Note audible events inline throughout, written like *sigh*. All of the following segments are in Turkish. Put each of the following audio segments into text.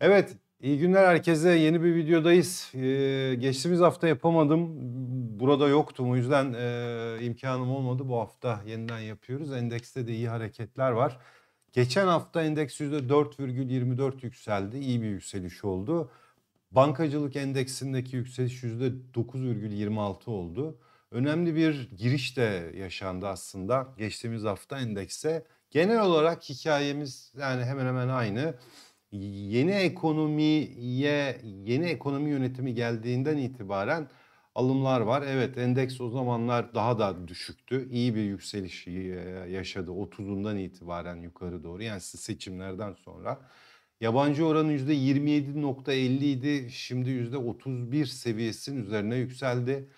Evet, iyi günler herkese. Yeni bir videodayız. Ee, geçtiğimiz hafta yapamadım. Burada yoktum o yüzden e, imkanım olmadı. Bu hafta yeniden yapıyoruz. Endekste de iyi hareketler var. Geçen hafta endeks %4,24 yükseldi. İyi bir yükseliş oldu. Bankacılık endeksindeki yükseliş %9,26 oldu. Önemli bir giriş de yaşandı aslında geçtiğimiz hafta endekse. Genel olarak hikayemiz yani hemen hemen aynı yeni ekonomiye yeni ekonomi yönetimi geldiğinden itibaren alımlar var. Evet endeks o zamanlar daha da düşüktü. İyi bir yükseliş e, yaşadı 30'undan itibaren yukarı doğru. Yani seçimlerden sonra yabancı oranı %27.50 idi. Şimdi %31 seviyesinin üzerine yükseldi.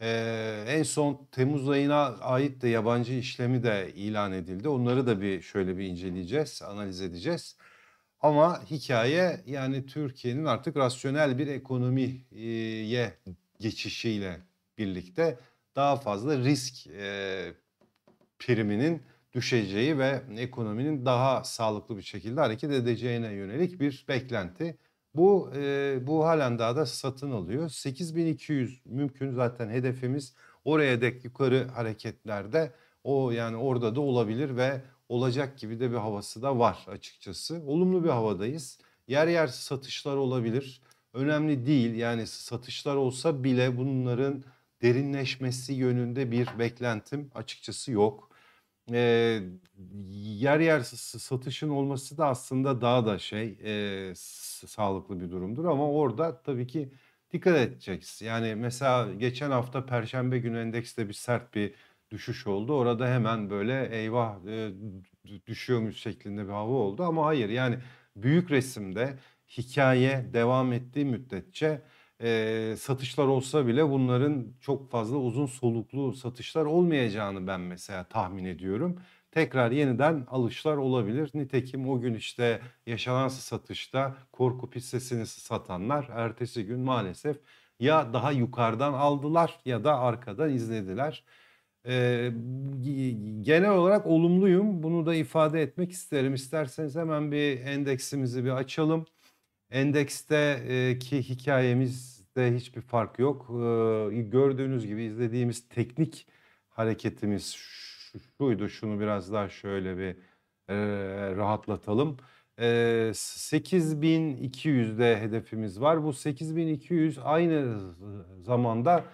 Ee, en son Temmuz ayına ait de yabancı işlemi de ilan edildi. Onları da bir şöyle bir inceleyeceğiz, analiz edeceğiz. Ama hikaye yani Türkiye'nin artık rasyonel bir ekonomiye geçişiyle birlikte daha fazla risk e, priminin düşeceği ve ekonominin daha sağlıklı bir şekilde hareket edeceğine yönelik bir beklenti. Bu e, bu halen daha da satın alıyor. 8200 mümkün zaten hedefimiz oraya dek yukarı hareketlerde o yani orada da olabilir ve olacak gibi de bir havası da var açıkçası. Olumlu bir havadayız. Yer yer satışlar olabilir. Önemli değil yani satışlar olsa bile bunların derinleşmesi yönünde bir beklentim açıkçası yok. E, yer yer satışın olması da aslında daha da şey e, sağlıklı bir durumdur ama orada tabii ki dikkat edeceksin. Yani mesela geçen hafta Perşembe günü endekste bir sert bir düşüş oldu. Orada hemen böyle eyvah e, düşüyormuş şeklinde bir hava oldu ama hayır yani büyük resimde hikaye devam ettiği müddetçe e, satışlar olsa bile bunların çok fazla uzun soluklu satışlar olmayacağını ben mesela tahmin ediyorum. Tekrar yeniden alışlar olabilir. Nitekim o gün işte yaşanan satışta korku hissesini satanlar ertesi gün maalesef ya daha yukarıdan aldılar ya da arkadan izlediler. Ee, genel olarak olumluyum. Bunu da ifade etmek isterim. İsterseniz hemen bir endeksimizi bir açalım. Endeksteki e, hikayemizde hiçbir fark yok. Ee, gördüğünüz gibi izlediğimiz teknik hareketimiz şuydu. Şunu biraz daha şöyle bir e, rahatlatalım. E, ee, 8200'de hedefimiz var. Bu 8200 aynı zamanda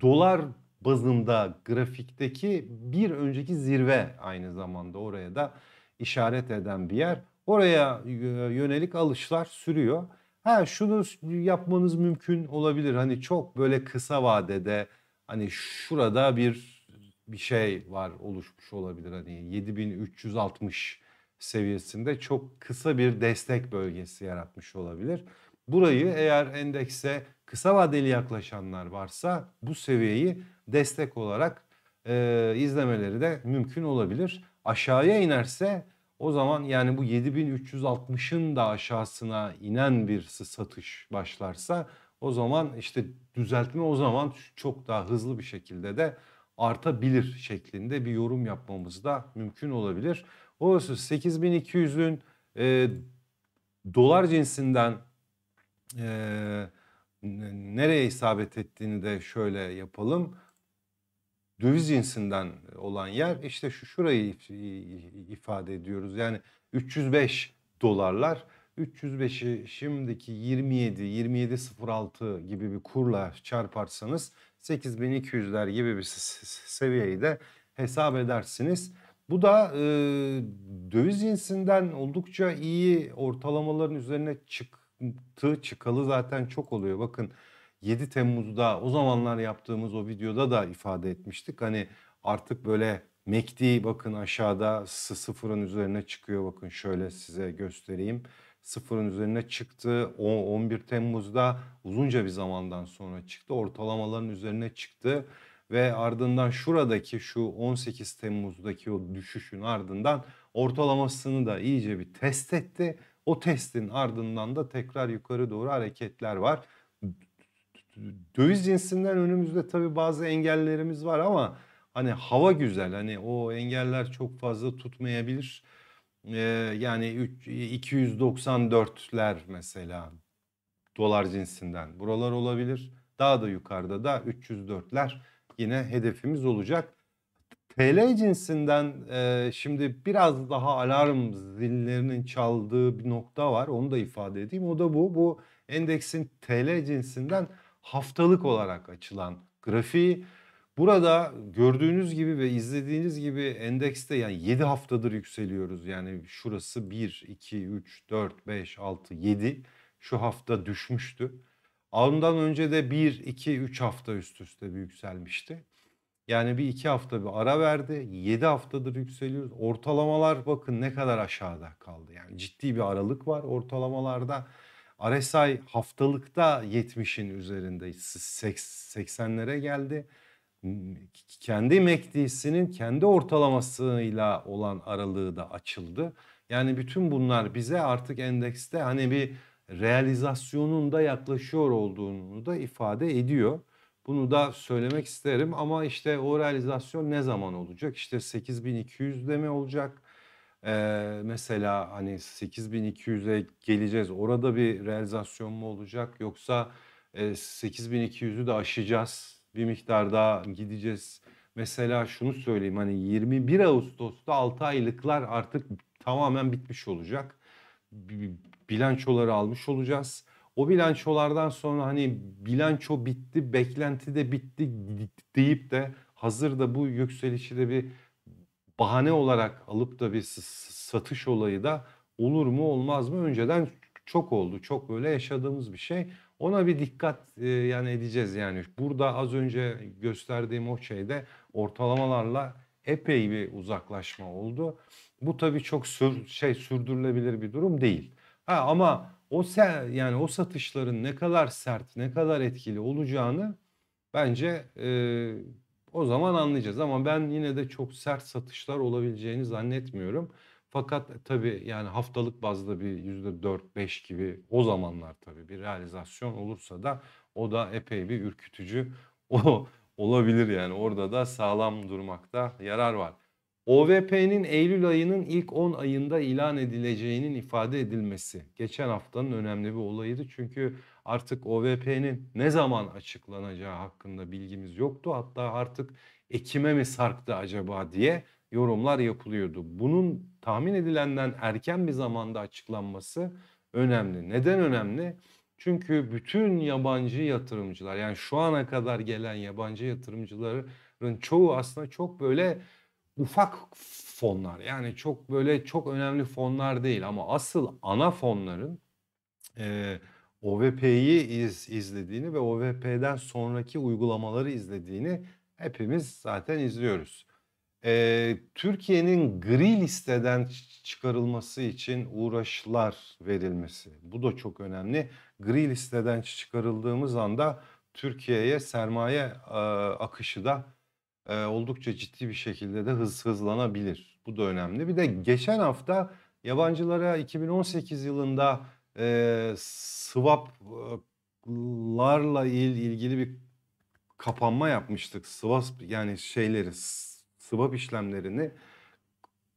dolar bazında grafikteki bir önceki zirve aynı zamanda oraya da işaret eden bir yer. Oraya e, yönelik alışlar sürüyor. Ha şunu yapmanız mümkün olabilir. Hani çok böyle kısa vadede hani şurada bir bir şey var oluşmuş olabilir. Hani 7360 seviyesinde çok kısa bir destek bölgesi yaratmış olabilir. Burayı eğer endekse kısa vadeli yaklaşanlar varsa bu seviyeyi destek olarak e, izlemeleri de mümkün olabilir. Aşağıya inerse o zaman yani bu 7360'ın da aşağısına inen bir satış başlarsa o zaman işte düzeltme o zaman çok daha hızlı bir şekilde de artabilir şeklinde bir yorum yapmamız da mümkün olabilir. Oysa 8200'ün e, dolar cinsinden e, nereye isabet ettiğini de şöyle yapalım döviz cinsinden olan yer işte şu şurayı ifade ediyoruz. Yani 305 dolarlar 305'i şimdiki 27 27.06 gibi bir kurla çarparsanız 8200'ler gibi bir seviyeyi de hesap edersiniz. Bu da e, döviz cinsinden oldukça iyi ortalamaların üzerine çıktığı çıkalı zaten çok oluyor. Bakın 7 Temmuz'da o zamanlar yaptığımız o videoda da ifade etmiştik. Hani artık böyle mekdi bakın aşağıda sıfırın üzerine çıkıyor. Bakın şöyle size göstereyim. Sıfırın üzerine çıktı. 11 Temmuz'da uzunca bir zamandan sonra çıktı. Ortalamaların üzerine çıktı. Ve ardından şuradaki şu 18 Temmuz'daki o düşüşün ardından ortalamasını da iyice bir test etti. O testin ardından da tekrar yukarı doğru hareketler var döviz cinsinden önümüzde tabii bazı engellerimiz var ama hani hava güzel hani o engeller çok fazla tutmayabilir. Ee, yani 3, 294'ler mesela dolar cinsinden buralar olabilir. Daha da yukarıda da 304'ler yine hedefimiz olacak. TL cinsinden e, şimdi biraz daha alarm zillerinin çaldığı bir nokta var. Onu da ifade edeyim. O da bu. Bu endeksin TL cinsinden haftalık olarak açılan grafiği. Burada gördüğünüz gibi ve izlediğiniz gibi endekste yani 7 haftadır yükseliyoruz. Yani şurası 1, 2, 3, 4, 5, 6, 7 şu hafta düşmüştü. Ondan önce de 1, 2, 3 hafta üst üste bir yükselmişti. Yani bir 2 hafta bir ara verdi. 7 haftadır yükseliyoruz. Ortalamalar bakın ne kadar aşağıda kaldı. Yani ciddi bir aralık var ortalamalarda. RSI haftalıkta 70'in üzerinde 80'lere geldi. Kendi MACD'sinin e kendi ortalamasıyla olan aralığı da açıldı. Yani bütün bunlar bize artık endekste hani bir realizasyonun da yaklaşıyor olduğunu da ifade ediyor. Bunu da söylemek isterim ama işte o realizasyon ne zaman olacak? İşte 8200'de mi olacak? Ee, mesela hani 8200'e geleceğiz. Orada bir realizasyon mu olacak yoksa e, 8200'ü de aşacağız. Bir miktar daha gideceğiz. Mesela şunu söyleyeyim hani 21 Ağustos'ta 6 aylıklar artık tamamen bitmiş olacak. Bilançoları almış olacağız. O bilançolardan sonra hani bilanço bitti, beklenti de bitti deyip de hazır da bu yükselişi de bir bahane olarak alıp da bir satış olayı da olur mu olmaz mı önceden çok oldu. Çok böyle yaşadığımız bir şey. Ona bir dikkat e, yani edeceğiz yani. Burada az önce gösterdiğim o şeyde ortalamalarla epey bir uzaklaşma oldu. Bu tabii çok sür, şey sürdürülebilir bir durum değil. Ha ama o ser, yani o satışların ne kadar sert, ne kadar etkili olacağını bence e, o zaman anlayacağız ama ben yine de çok sert satışlar olabileceğini zannetmiyorum. Fakat tabii yani haftalık bazda bir %4-5 gibi o zamanlar tabii bir realizasyon olursa da o da epey bir ürkütücü *laughs* o olabilir yani orada da sağlam durmakta yarar var. OVP'nin Eylül ayının ilk 10 ayında ilan edileceğinin ifade edilmesi geçen haftanın önemli bir olayıydı. Çünkü artık OVP'nin ne zaman açıklanacağı hakkında bilgimiz yoktu. Hatta artık Ekim'e mi sarktı acaba diye yorumlar yapılıyordu. Bunun tahmin edilenden erken bir zamanda açıklanması önemli. Neden önemli? Çünkü bütün yabancı yatırımcılar yani şu ana kadar gelen yabancı yatırımcıların çoğu aslında çok böyle ufak fonlar yani çok böyle çok önemli fonlar değil ama asıl ana fonların e, OVP'yi iz, izlediğini ve OVP'den sonraki uygulamaları izlediğini hepimiz zaten izliyoruz. Ee, Türkiye'nin gri listeden çıkarılması için uğraşlar verilmesi. Bu da çok önemli. Gri listeden çıkarıldığımız anda Türkiye'ye sermaye e, akışı da e, oldukça ciddi bir şekilde de hız hızlanabilir. Bu da önemli. Bir de geçen hafta yabancılara 2018 yılında e, swaplarla il, ilgili bir kapanma yapmıştık. Swap yani şeyleri swap işlemlerini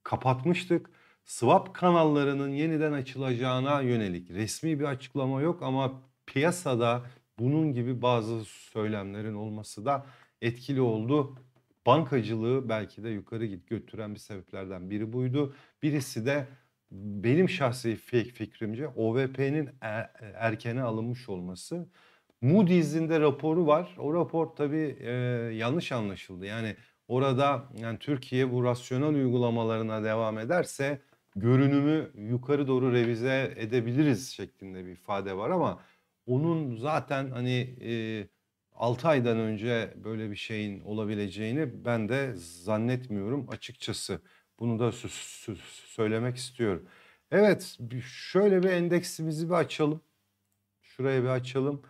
kapatmıştık. Swap kanallarının yeniden açılacağına yönelik resmi bir açıklama yok ama piyasada bunun gibi bazı söylemlerin olması da etkili oldu. Bankacılığı belki de yukarı git götüren bir sebeplerden biri buydu. Birisi de benim şahsi fikrimce OVP'nin e, e, erkene alınmış olması. Moody's'in de raporu var. O rapor tabii e, yanlış anlaşıldı. Yani orada yani Türkiye bu rasyonel uygulamalarına devam ederse görünümü yukarı doğru revize edebiliriz şeklinde bir ifade var ama onun zaten hani e, 6 aydan önce böyle bir şeyin olabileceğini ben de zannetmiyorum açıkçası. Bunu da söylemek istiyorum. Evet şöyle bir endeksimizi bir açalım. Şuraya bir açalım.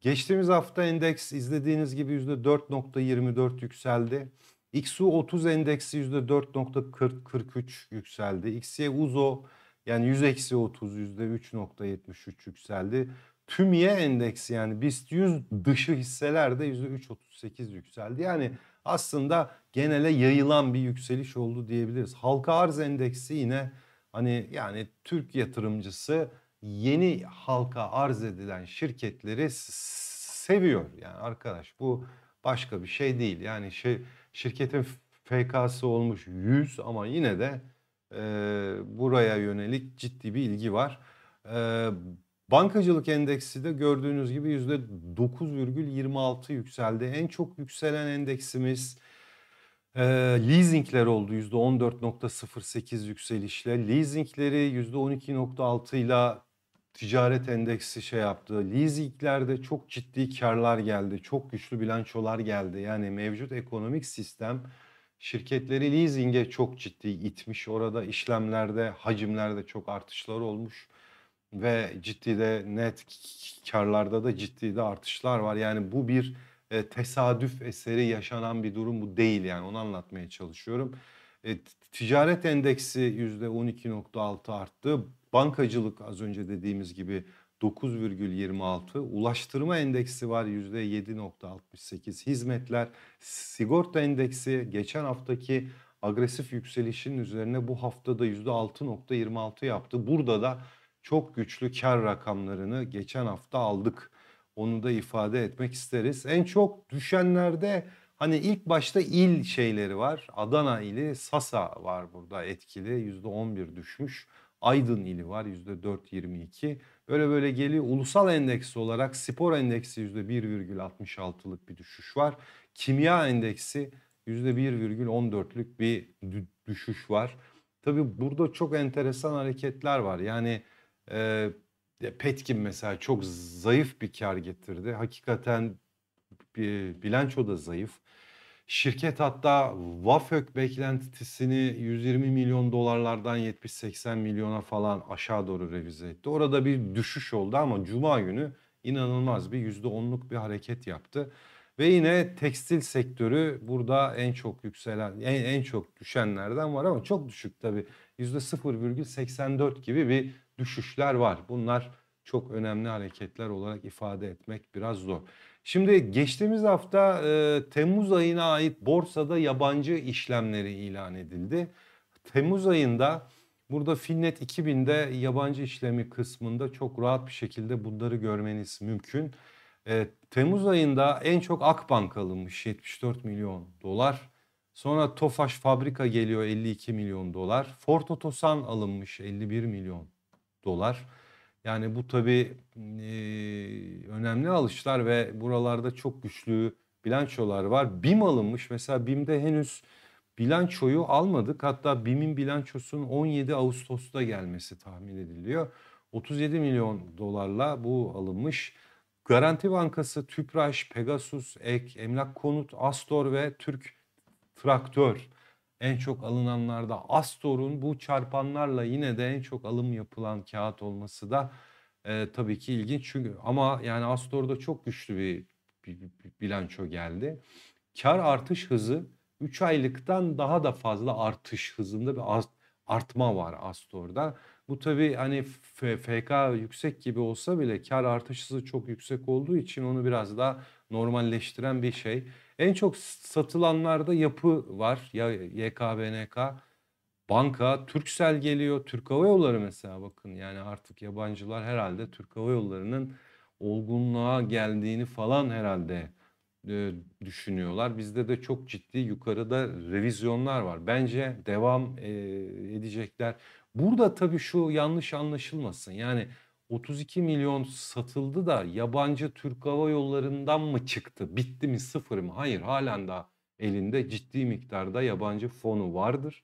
Geçtiğimiz hafta endeks izlediğiniz gibi %4.24 yükseldi. XU30 endeksi %4.43 yükseldi. XY Uzo yani 100 eksi 30 %3.73 yükseldi. TÜMİE endeksi yani BIST 100 dışı hisseler de %3.38 yükseldi. Yani aslında genele yayılan bir yükseliş oldu diyebiliriz. Halka arz endeksi yine hani yani Türk yatırımcısı yeni halka arz edilen şirketleri seviyor. Yani arkadaş bu başka bir şey değil. Yani şey şirketin FK'sı olmuş 100 ama yine de e, buraya yönelik ciddi bir ilgi var. E, Bankacılık endeksi de gördüğünüz gibi %9,26 yükseldi. En çok yükselen endeksimiz e, leasingler oldu %14.08 yükselişle. Leasingleri %12.6 ile ticaret endeksi şey yaptı. Leasinglerde çok ciddi karlar geldi. Çok güçlü bilançolar geldi. Yani mevcut ekonomik sistem şirketleri leasinge çok ciddi itmiş. Orada işlemlerde, hacimlerde çok artışlar olmuş ve ciddi de net karlarda da ciddi de artışlar var. Yani bu bir e, tesadüf eseri yaşanan bir durum bu değil yani onu anlatmaya çalışıyorum. E, ticaret endeksi %12.6 arttı. Bankacılık az önce dediğimiz gibi 9,26. Ulaştırma endeksi var %7.68. Hizmetler, sigorta endeksi geçen haftaki agresif yükselişin üzerine bu hafta haftada %6.26 yaptı. Burada da çok güçlü kar rakamlarını geçen hafta aldık. Onu da ifade etmek isteriz. En çok düşenlerde hani ilk başta il şeyleri var. Adana ili, Sasa var burada etkili. %11 düşmüş. Aydın ili var %4.22. Böyle böyle geliyor. Ulusal endeksi olarak spor endeksi %1,66'lık bir düşüş var. Kimya endeksi %1,14'lük bir düşüş var. Tabi burada çok enteresan hareketler var. Yani e, ee, Petkim mesela çok zayıf bir kar getirdi. Hakikaten bilanço da zayıf. Şirket hatta Vafök beklentisini 120 milyon dolarlardan 70-80 milyona falan aşağı doğru revize etti. Orada bir düşüş oldu ama cuma günü inanılmaz bir %10'luk bir hareket yaptı. Ve yine tekstil sektörü burada en çok yükselen, en, en çok düşenlerden var ama çok düşük tabii. %0,84 gibi bir düşüşler var. Bunlar çok önemli hareketler olarak ifade etmek biraz zor. Şimdi geçtiğimiz hafta e, Temmuz ayına ait borsada yabancı işlemleri ilan edildi. Temmuz ayında burada Finnet 2000'de yabancı işlemi kısmında çok rahat bir şekilde bunları görmeniz mümkün. E, Temmuz ayında en çok Akbank alınmış 74 milyon dolar. Sonra Tofaş Fabrika geliyor 52 milyon dolar. Ford Otosan alınmış 51 milyon dolar. Yani bu tabii e, önemli alışlar ve buralarda çok güçlü bilançolar var. BİM alınmış. Mesela BİM'de henüz bilançoyu almadık. Hatta BİM'in bilançosunun 17 Ağustos'ta gelmesi tahmin ediliyor. 37 milyon dolarla bu alınmış. Garanti Bankası, Tüpraş, Pegasus, Ek, Emlak Konut, Astor ve Türk Traktör en çok alınanlarda Astor'un bu çarpanlarla yine de en çok alım yapılan kağıt olması da e, tabii ki ilginç. Çünkü ama yani Astor'da çok güçlü bir, bir, bir bilanço geldi. Kar artış hızı 3 aylıktan daha da fazla artış hızında bir art, artma var Astor'da. Bu tabii hani FK yüksek gibi olsa bile kar artış hızı çok yüksek olduğu için onu biraz daha normalleştiren bir şey. En çok satılanlarda yapı var. Ya YKBNK, banka, Türksel geliyor. Türk Hava Yolları mesela bakın yani artık yabancılar herhalde Türk Hava Yolları'nın olgunluğa geldiğini falan herhalde e, düşünüyorlar. Bizde de çok ciddi yukarıda revizyonlar var. Bence devam e, edecekler. Burada tabii şu yanlış anlaşılmasın. Yani 32 milyon satıldı da yabancı Türk Hava Yolları'ndan mı çıktı? Bitti mi sıfır mı? Hayır halen daha elinde ciddi miktarda yabancı fonu vardır.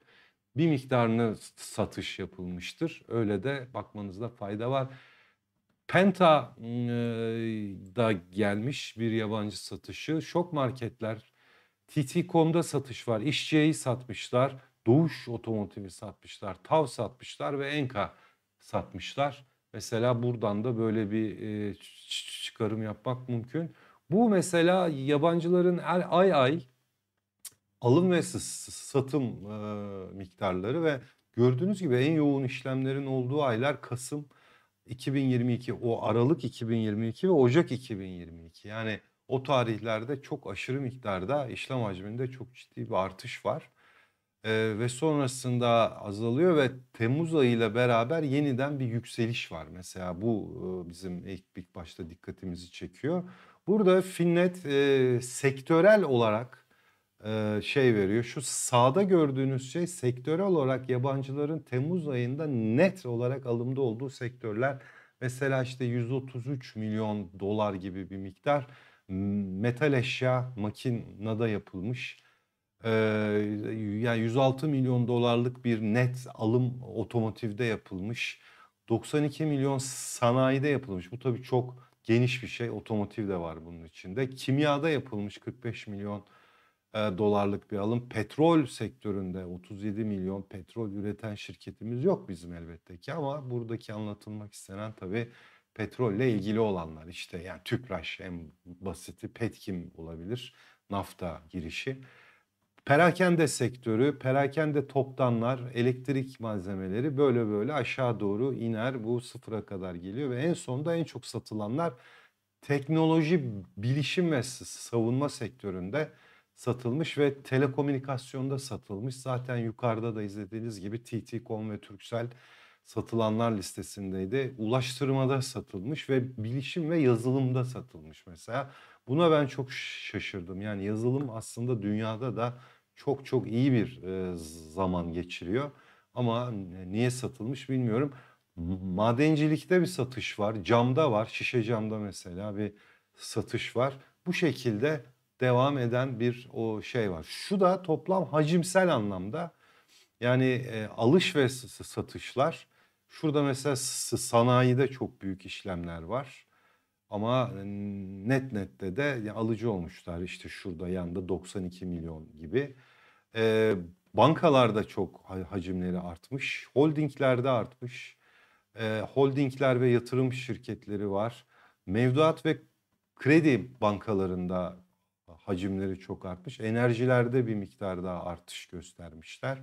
Bir miktarını satış yapılmıştır. Öyle de bakmanızda fayda var. Penta e, da gelmiş bir yabancı satışı. Şok marketler. TT.com'da satış var. İşçiyi satmışlar. Doğuş otomotivi satmışlar. Tav satmışlar ve Enka satmışlar. Mesela buradan da böyle bir e, çıkarım yapmak mümkün. Bu mesela yabancıların her ay ay alım ve satım e, miktarları ve gördüğünüz gibi en yoğun işlemlerin olduğu aylar Kasım 2022, o Aralık 2022 ve Ocak 2022. Yani o tarihlerde çok aşırı miktarda işlem hacminde çok ciddi bir artış var e, ve sonrasında azalıyor ve Temmuz ayıyla beraber yeniden bir yükseliş var. Mesela bu e, bizim ilk, ilk başta dikkatimizi çekiyor. Burada Finnet e, sektörel olarak e, şey veriyor. Şu sağda gördüğünüz şey sektörel olarak yabancıların Temmuz ayında net olarak alımda olduğu sektörler. Mesela işte 133 milyon dolar gibi bir miktar metal eşya makinada yapılmış ee, yani 106 milyon dolarlık bir net alım otomotivde yapılmış. 92 milyon sanayide yapılmış. Bu tabii çok geniş bir şey. Otomotiv de var bunun içinde. Kimyada yapılmış 45 milyon e, dolarlık bir alım. Petrol sektöründe 37 milyon petrol üreten şirketimiz yok bizim elbette ki ama buradaki anlatılmak istenen tabii petrolle ilgili olanlar işte yani Tüpraş en basiti, Petkim olabilir, nafta girişi. Perakende sektörü, perakende toptanlar, elektrik malzemeleri böyle böyle aşağı doğru iner. Bu sıfıra kadar geliyor ve en sonunda en çok satılanlar teknoloji, bilişim ve savunma sektöründe satılmış ve telekomünikasyonda satılmış. Zaten yukarıda da izlediğiniz gibi TT.com ve Turkcell satılanlar listesindeydi. Ulaştırmada satılmış ve bilişim ve yazılımda satılmış mesela. Buna ben çok şaşırdım. Yani yazılım aslında dünyada da çok çok iyi bir e, zaman geçiriyor. Ama niye satılmış bilmiyorum. Madencilikte bir satış var. Camda var. Şişe camda mesela bir satış var. Bu şekilde devam eden bir o şey var. Şu da toplam hacimsel anlamda yani e, alış ve satışlar. Şurada mesela sanayide çok büyük işlemler var. Ama e, net nette de ya alıcı olmuşlar işte şurada yanda 92 milyon gibi. E, bankalarda çok hacimleri artmış, holdinglerde artmış. E, holdingler ve yatırım şirketleri var. Mevduat ve kredi bankalarında hacimleri çok artmış. Enerjilerde bir miktar daha artış göstermişler.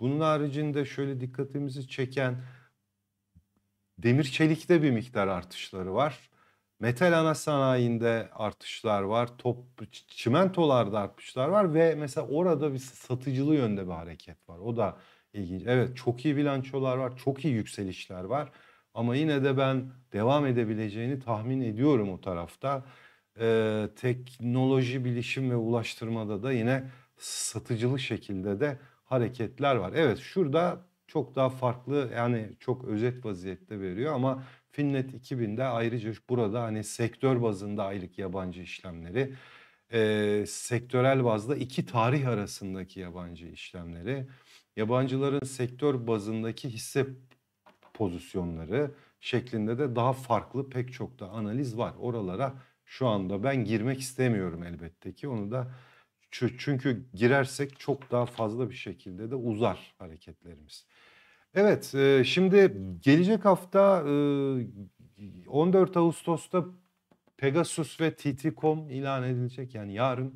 Bunun haricinde şöyle dikkatimizi çeken demir çelikte bir miktar artışları var. Metal ana sanayinde artışlar var. Top, çimentolarda artışlar var ve mesela orada bir satıcılı yönde bir hareket var. O da ilginç. Evet çok iyi bilançolar var. Çok iyi yükselişler var. Ama yine de ben devam edebileceğini tahmin ediyorum o tarafta. Ee, teknoloji, bilişim ve ulaştırmada da yine satıcılı şekilde de hareketler var. Evet şurada çok daha farklı yani çok özet vaziyette veriyor ama Finnet 2000'de ayrıca burada hani sektör bazında aylık yabancı işlemleri, e, sektörel bazda iki tarih arasındaki yabancı işlemleri, yabancıların sektör bazındaki hisse pozisyonları şeklinde de daha farklı pek çok da analiz var. Oralara şu anda ben girmek istemiyorum elbette ki onu da çünkü girersek çok daha fazla bir şekilde de uzar hareketlerimiz. Evet, e, şimdi gelecek hafta e, 14 Ağustos'ta Pegasus ve TT.com ilan edilecek. Yani yarın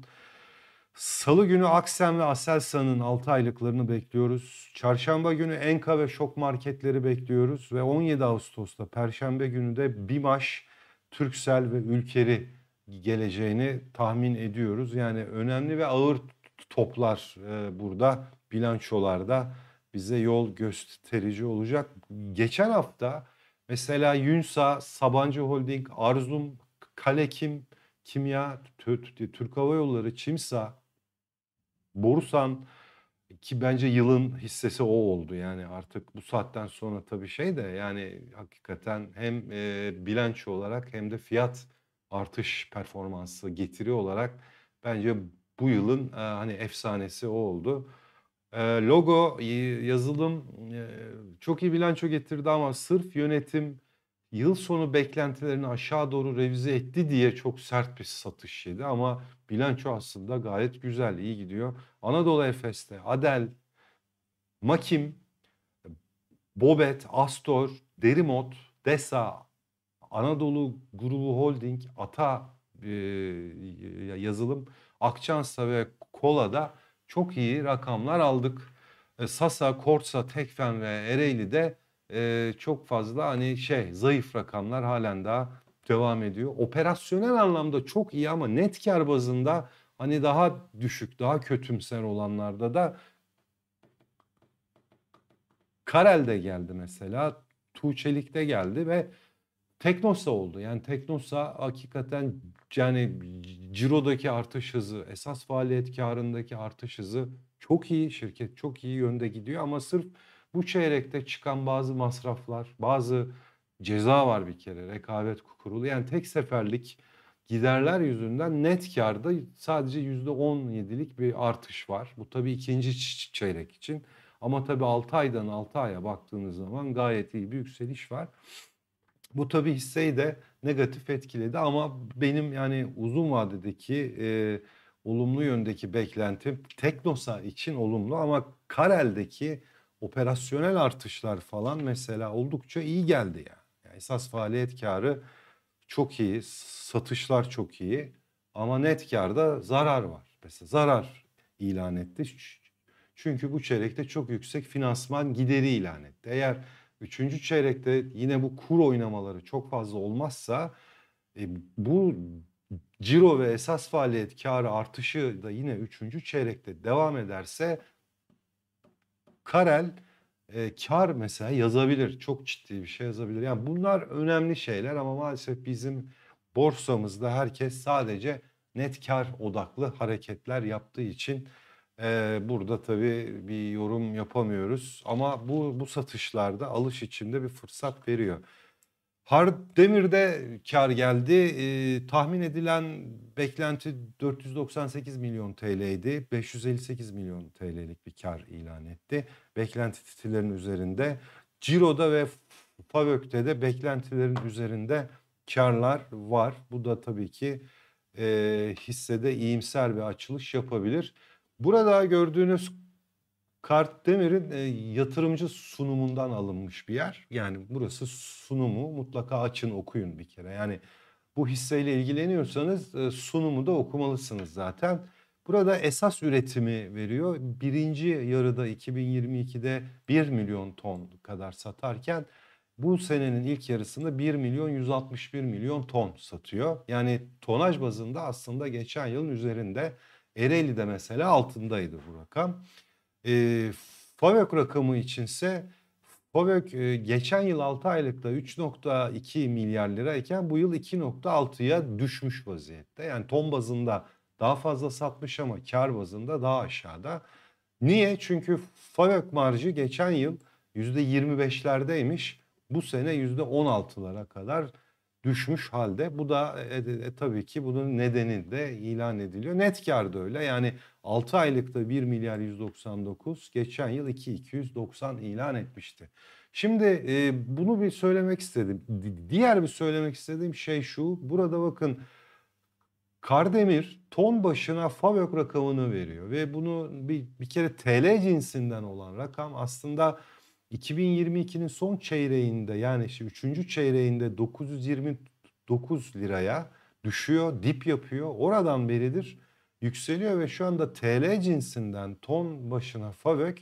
Salı günü Aksem ve Aselsan'ın 6 aylıklarını bekliyoruz. Çarşamba günü Enka ve Şok marketleri bekliyoruz. Ve 17 Ağustos'ta Perşembe günü de Bimaş, Türksel ve Ülker'i geleceğini tahmin ediyoruz. Yani önemli ve ağır toplar e, burada bilançolarda bize yol gösterici olacak. Geçen hafta mesela Yunsa, Sabancı Holding, Arzum, Kalekim, Kimya, Türk Hava Yolları, Çimsa, Borusan ki bence yılın hissesi o oldu. Yani artık bu saatten sonra tabii şey de yani hakikaten hem e, bilanço olarak hem de fiyat artış performansı getiri olarak bence bu yılın e, hani efsanesi o oldu. Ee, logo, yazılım e, çok iyi bilanço getirdi ama sırf yönetim yıl sonu beklentilerini aşağı doğru revize etti diye çok sert bir satış yedi ama bilanço aslında gayet güzel, iyi gidiyor. Anadolu Efes'te Adel, Makim, Bobet, Astor, Derimot, Desa, Anadolu Grubu Holding, Ata e, yazılım, Akçansa ve Kola'da çok iyi rakamlar aldık. E, Sasa, Korsa, Tekfen ve Ereğli'de de e, çok fazla hani şey zayıf rakamlar halen daha devam ediyor. Operasyonel anlamda çok iyi ama net kar bazında hani daha düşük, daha kötümser olanlarda da Karel de geldi mesela. Tuğçelik de geldi ve Teknosa oldu. Yani Teknosa hakikaten yani cirodaki artış hızı, esas faaliyet karındaki artış hızı çok iyi. Şirket çok iyi yönde gidiyor ama sırf bu çeyrekte çıkan bazı masraflar, bazı ceza var bir kere rekabet kurulu. Yani tek seferlik giderler yüzünden net karda sadece %17'lik bir artış var. Bu tabii ikinci çeyrek için. Ama tabii 6 aydan 6 aya baktığınız zaman gayet iyi bir yükseliş var. Bu tabi hisseyi de negatif etkiledi ama benim yani uzun vadedeki e, olumlu yöndeki beklentim Teknosa için olumlu ama Karel'deki operasyonel artışlar falan mesela oldukça iyi geldi ya. Yani. yani esas faaliyet karı çok iyi, satışlar çok iyi ama net karda zarar var. Mesela zarar ilan etti. Çünkü bu çeyrekte çok yüksek finansman gideri ilan etti. Eğer Üçüncü çeyrekte yine bu kur oynamaları çok fazla olmazsa e, bu ciro ve esas faaliyet karı artışı da yine üçüncü çeyrekte devam ederse Karel e, kar mesela yazabilir. Çok ciddi bir şey yazabilir. Yani bunlar önemli şeyler ama maalesef bizim borsamızda herkes sadece net kar odaklı hareketler yaptığı için ee, burada tabii bir yorum yapamıyoruz ama bu bu satışlarda alış içinde bir fırsat veriyor. Har Demir'de kar geldi. Ee, tahmin edilen beklenti 498 milyon TL'ydi. 558 milyon TL'lik bir kar ilan etti. Beklenti titrelerinin üzerinde. Ciro'da ve Favök'te de beklentilerin üzerinde karlar var. Bu da tabii ki e, hissede iyimser bir açılış yapabilir. Burada gördüğünüz Kart Demir'in e, yatırımcı sunumundan alınmış bir yer. Yani burası sunumu mutlaka açın okuyun bir kere. Yani bu hisseyle ilgileniyorsanız e, sunumu da okumalısınız zaten. Burada esas üretimi veriyor. Birinci yarıda 2022'de 1 milyon ton kadar satarken bu senenin ilk yarısında 1 milyon 161 milyon ton satıyor. Yani tonaj bazında aslında geçen yılın üzerinde Ereğli'de mesela altındaydı bu rakam. E, FAVÖK rakamı içinse FAVÖK e, geçen yıl 6 aylıkta 3.2 milyar lirayken bu yıl 2.6'ya düşmüş vaziyette. Yani ton bazında daha fazla satmış ama kar bazında daha aşağıda. Niye? Çünkü FAVÖK marjı geçen yıl %25'lerdeymiş. Bu sene %16'lara kadar düşmüş halde. Bu da e, e, e, tabii ki bunun nedeni de ilan ediliyor. Net kar da öyle. Yani 6 aylıkta 1 milyar 199, geçen yıl 2 290 ilan etmişti. Şimdi e, bunu bir söylemek istedim. Diğer bir söylemek istediğim şey şu. Burada bakın Kardemir ton başına Fabio rakamını veriyor ve bunu bir, bir kere TL cinsinden olan rakam aslında 2022'nin son çeyreğinde yani işte 3. çeyreğinde 929 liraya düşüyor, dip yapıyor. Oradan beridir yükseliyor ve şu anda TL cinsinden ton başına Favök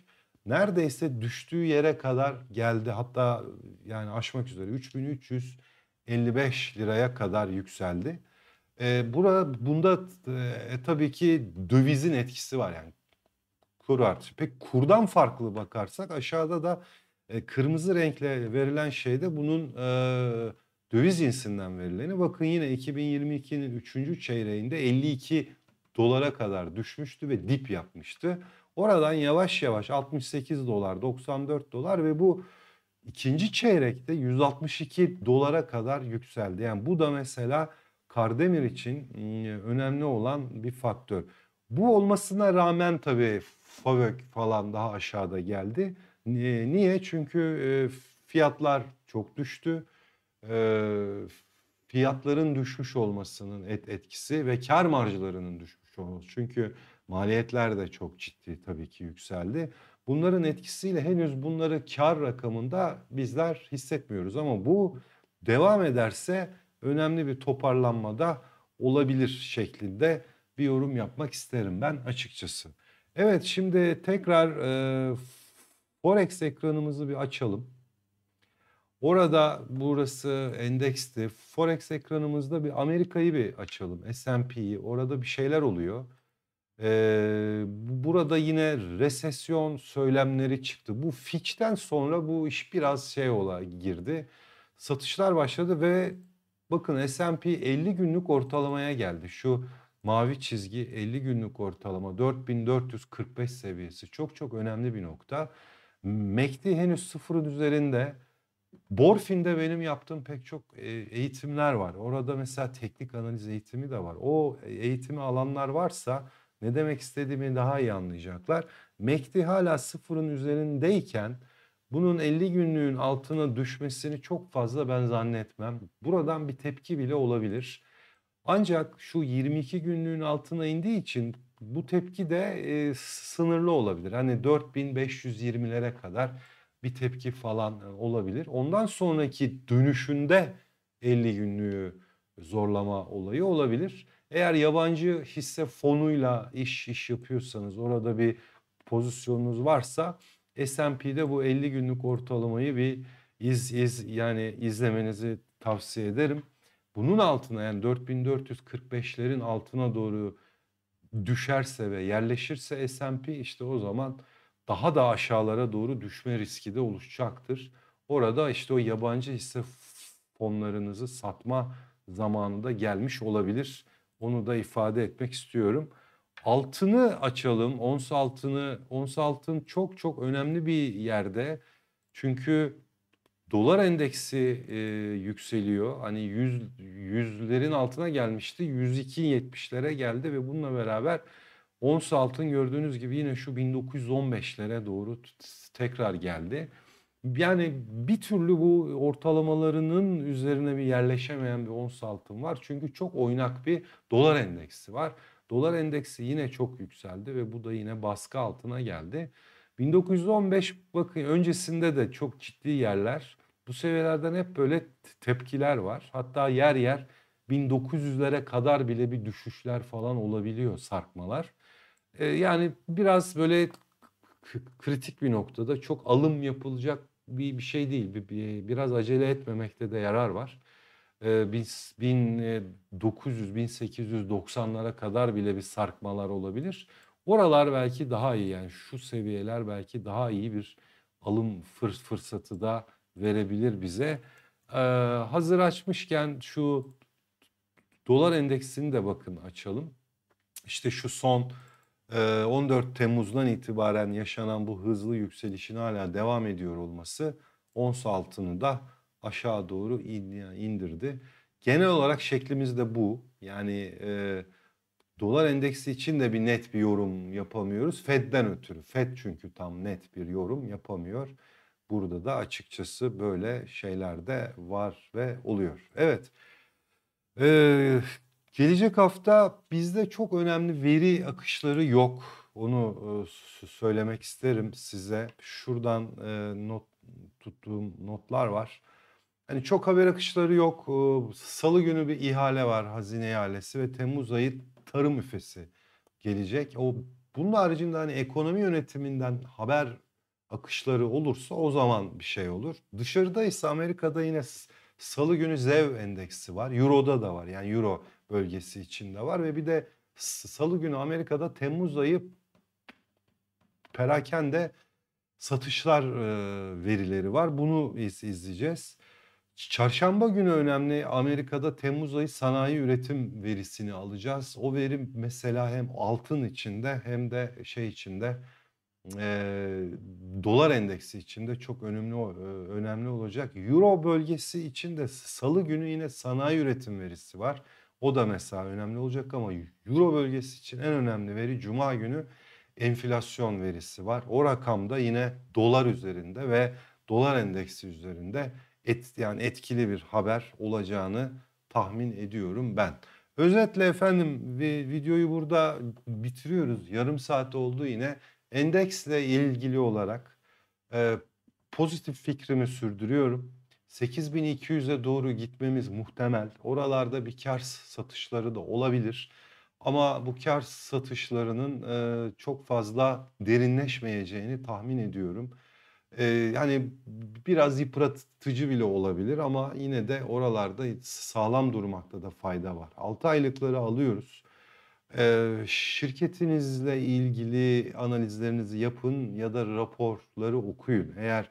neredeyse düştüğü yere kadar geldi. Hatta yani aşmak üzere 3355 liraya kadar yükseldi. E, ee, burada bunda e, tabii ki dövizin etkisi var yani kur artışı. Peki kurdan farklı bakarsak aşağıda da e, kırmızı renkle verilen şeyde bunun e, döviz insinden verilene bakın yine 2022'nin 3. çeyreğinde 52 dolara kadar düşmüştü ve dip yapmıştı. Oradan yavaş yavaş 68 dolar, 94 dolar ve bu ikinci çeyrekte 162 dolara kadar yükseldi. Yani bu da mesela Kardemir için ıı, önemli olan bir faktör. Bu olmasına rağmen tabii Favök falan daha aşağıda geldi. Niye? Çünkü e, fiyatlar çok düştü. E, fiyatların düşmüş olmasının et etkisi ve kar marjlarının düşmüş olması. Çünkü maliyetler de çok ciddi tabii ki yükseldi. Bunların etkisiyle henüz bunları kar rakamında bizler hissetmiyoruz ama bu devam ederse önemli bir toparlanmada olabilir şeklinde bir yorum yapmak isterim ben açıkçası. Evet şimdi tekrar e, Forex ekranımızı bir açalım. Orada burası endeksti. Forex ekranımızda bir Amerika'yı bir açalım. S&P'yi orada bir şeyler oluyor. Ee, burada yine resesyon söylemleri çıktı. Bu Fitch'ten sonra bu iş biraz şey ola girdi. Satışlar başladı ve bakın S&P 50 günlük ortalamaya geldi. Şu mavi çizgi 50 günlük ortalama 4445 seviyesi çok çok önemli bir nokta. Mekti henüz sıfırın üzerinde. Borfin'de benim yaptığım pek çok e, eğitimler var. Orada mesela teknik analiz eğitimi de var. O eğitimi alanlar varsa ne demek istediğimi daha iyi anlayacaklar. Mekti hala sıfırın üzerindeyken bunun 50 günlüğün altına düşmesini çok fazla ben zannetmem. Buradan bir tepki bile olabilir. Ancak şu 22 günlüğün altına indiği için bu tepki de e, sınırlı olabilir. Hani 4520'lere kadar bir tepki falan olabilir. Ondan sonraki dönüşünde 50 günlüğü zorlama olayı olabilir. Eğer yabancı hisse fonuyla iş iş yapıyorsanız orada bir pozisyonunuz varsa S&P'de bu 50 günlük ortalamayı bir iz iz yani izlemenizi tavsiye ederim. Bunun altına yani 4445'lerin altına doğru düşerse ve yerleşirse S&P işte o zaman daha da aşağılara doğru düşme riski de oluşacaktır. Orada işte o yabancı hisse fonlarınızı satma zamanı da gelmiş olabilir. Onu da ifade etmek istiyorum. Altını açalım. Ons altını, ons altın çok çok önemli bir yerde. Çünkü Dolar endeksi e, yükseliyor. Hani yüz yüzlerin altına gelmişti. 102.70'lere geldi ve bununla beraber ons altın gördüğünüz gibi yine şu 1915'lere doğru tekrar geldi. Yani bir türlü bu ortalamalarının üzerine bir yerleşemeyen bir ons altın var. Çünkü çok oynak bir dolar endeksi var. Dolar endeksi yine çok yükseldi ve bu da yine baskı altına geldi. 1915 bakın öncesinde de çok ciddi yerler bu seviyelerden hep böyle tepkiler var. Hatta yer yer 1900'lere kadar bile bir düşüşler falan olabiliyor sarkmalar. Ee, yani biraz böyle kritik bir noktada çok alım yapılacak bir, bir şey değil. Bir, bir, biraz acele etmemekte de yarar var. Ee, 1900-1890'lara e, kadar bile bir sarkmalar olabilir. Oralar belki daha iyi yani şu seviyeler belki daha iyi bir alım fır fırsatı da verebilir bize. Ee, hazır açmışken şu dolar endeksini de bakın açalım. İşte şu son 14 e, Temmuz'dan itibaren yaşanan bu hızlı yükselişin hala devam ediyor olması ons altını da aşağı doğru indirdi. Genel olarak şeklimiz de bu. Yani e, dolar endeksi için de bir net bir yorum yapamıyoruz. Fed'den ötürü. Fed çünkü tam net bir yorum yapamıyor burada da açıkçası böyle şeyler de var ve oluyor. Evet. Ee, gelecek hafta bizde çok önemli veri akışları yok. Onu e, söylemek isterim size. Şuradan e, not tuttuğum notlar var. Hani çok haber akışları yok. E, Salı günü bir ihale var, hazine ihalesi ve Temmuz ayı tarım üfesi gelecek. O bunun haricinde hani ekonomi yönetiminden haber akışları olursa o zaman bir şey olur. Dışarıda ise Amerika'da yine salı günü ZEV endeksi var. Euro'da da var yani Euro bölgesi içinde var ve bir de salı günü Amerika'da Temmuz ayı perakende satışlar e, verileri var. Bunu izleyeceğiz. Çarşamba günü önemli Amerika'da Temmuz ayı sanayi üretim verisini alacağız. O veri mesela hem altın içinde hem de şey içinde e, dolar endeksi için de çok önemli önemli olacak. Euro bölgesi için de salı günü yine sanayi üretim verisi var. O da mesela önemli olacak ama Euro bölgesi için en önemli veri Cuma günü enflasyon verisi var. O rakamda yine dolar üzerinde ve dolar endeksi üzerinde et, yani etkili bir haber olacağını tahmin ediyorum ben. Özetle efendim videoyu burada bitiriyoruz. Yarım saat oldu yine. Endeksle ilgili olarak e, pozitif fikrimi sürdürüyorum. 8200'e doğru gitmemiz muhtemel. Oralarda bir kar satışları da olabilir. Ama bu kar satışlarının e, çok fazla derinleşmeyeceğini tahmin ediyorum. E, yani biraz yıpratıcı bile olabilir ama yine de oralarda sağlam durmakta da fayda var. 6 aylıkları alıyoruz. Ee, şirketinizle ilgili analizlerinizi yapın ya da raporları okuyun. Eğer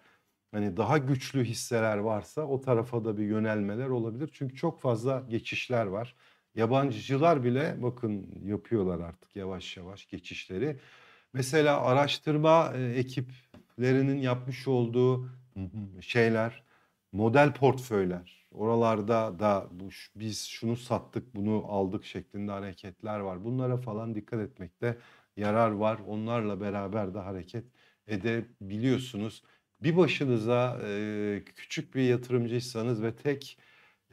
hani daha güçlü hisseler varsa o tarafa da bir yönelmeler olabilir. Çünkü çok fazla geçişler var. Yabancıcılar bile bakın yapıyorlar artık yavaş yavaş geçişleri. Mesela araştırma e, ekiplerinin yapmış olduğu şeyler, model portföyler Oralarda da bu, biz şunu sattık bunu aldık şeklinde hareketler var. Bunlara falan dikkat etmekte yarar var. Onlarla beraber de hareket edebiliyorsunuz. Bir başınıza e, küçük bir yatırımcıysanız ve tek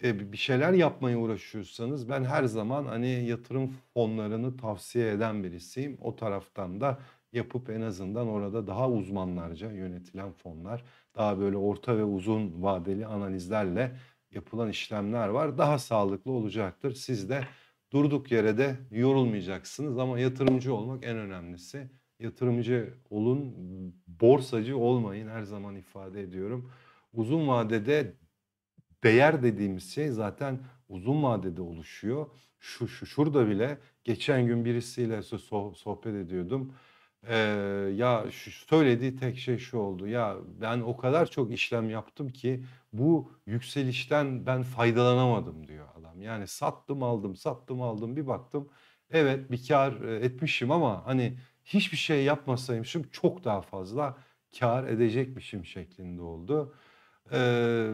e, bir şeyler yapmaya uğraşıyorsanız ben her zaman hani yatırım fonlarını tavsiye eden birisiyim. O taraftan da yapıp en azından orada daha uzmanlarca yönetilen fonlar, daha böyle orta ve uzun vadeli analizlerle yapılan işlemler var. Daha sağlıklı olacaktır. Siz de durduk yere de yorulmayacaksınız ama yatırımcı olmak en önemlisi. Yatırımcı olun, borsacı olmayın her zaman ifade ediyorum. Uzun vadede değer dediğimiz şey zaten uzun vadede oluşuyor. Şu, şu şurada bile geçen gün birisiyle sohbet ediyordum. Ee, ya şu, söylediği tek şey şu oldu. Ya ben o kadar çok işlem yaptım ki bu yükselişten ben faydalanamadım diyor adam. Yani sattım aldım sattım aldım bir baktım. Evet bir kar e, etmişim ama hani hiçbir şey yapmasaymışım çok daha fazla kar edecekmişim şeklinde oldu. Ee,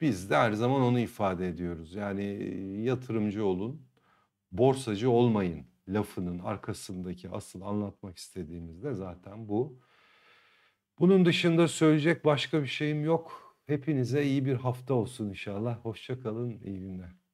biz de her zaman onu ifade ediyoruz. Yani e, yatırımcı olun, borsacı olmayın lafının arkasındaki asıl anlatmak istediğimiz de zaten bu. Bunun dışında söyleyecek başka bir şeyim yok. Hepinize iyi bir hafta olsun inşallah. Hoşçakalın, iyi günler.